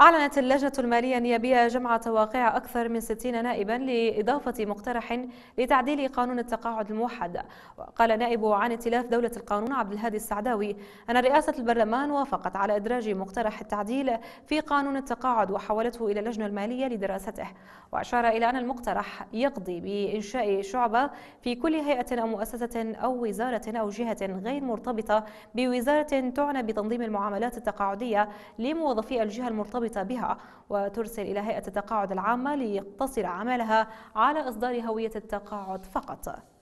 أعلنت اللجنة المالية النيابية جمع تواقيع أكثر من 60 نائبا لإضافة مقترح لتعديل قانون التقاعد الموحد وقال نائب عن ائتلاف دولة القانون عبد الهادي السعداوي أن رئاسة البرلمان وافقت على إدراج مقترح التعديل في قانون التقاعد وحولته إلى اللجنة المالية لدراسته وأشار إلى أن المقترح يقضي بإنشاء شعبة في كل هيئة أو مؤسسة أو وزارة أو جهة غير مرتبطة بوزارة تعنى بتنظيم المعاملات التقاعدية لموظفي الجهة المرتبطة المرتبطة بها وترسل إلى هيئة التقاعد العامة ليقتصر عملها على إصدار هوية التقاعد فقط